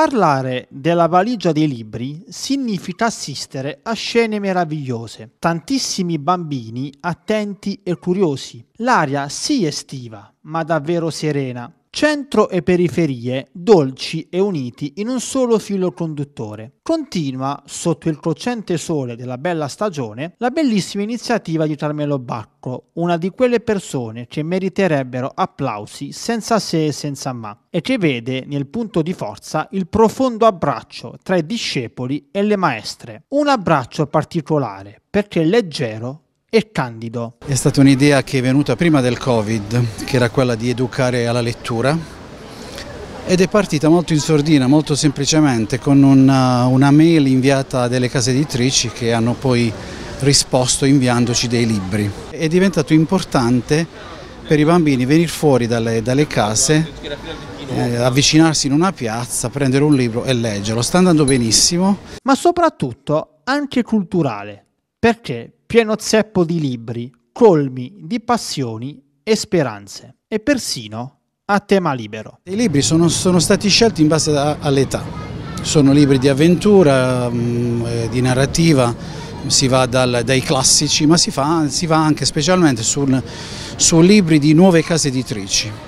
Parlare della valigia dei libri significa assistere a scene meravigliose, tantissimi bambini attenti e curiosi, l'aria sì estiva, ma davvero serena, Centro e periferie dolci e uniti in un solo filo conduttore. Continua, sotto il cocente sole della bella stagione, la bellissima iniziativa di Carmelo Bacco, una di quelle persone che meriterebbero applausi senza se e senza ma, e che vede nel punto di forza il profondo abbraccio tra i discepoli e le maestre. Un abbraccio particolare, perché leggero, e Candido. È stata un'idea che è venuta prima del Covid, che era quella di educare alla lettura ed è partita molto in sordina, molto semplicemente, con una, uh, una mail inviata dalle case editrici che hanno poi risposto inviandoci dei libri. È diventato importante per i bambini venire fuori dalle, dalle case, eh, avvicinarsi in una piazza, prendere un libro e leggerlo. Sta andando benissimo. Ma soprattutto anche culturale perché pieno zeppo di libri, colmi di passioni e speranze, e persino a tema libero. I libri sono, sono stati scelti in base all'età, sono libri di avventura, mm, eh, di narrativa, si va dal, dai classici, ma si, fa, si va anche specialmente su libri di nuove case editrici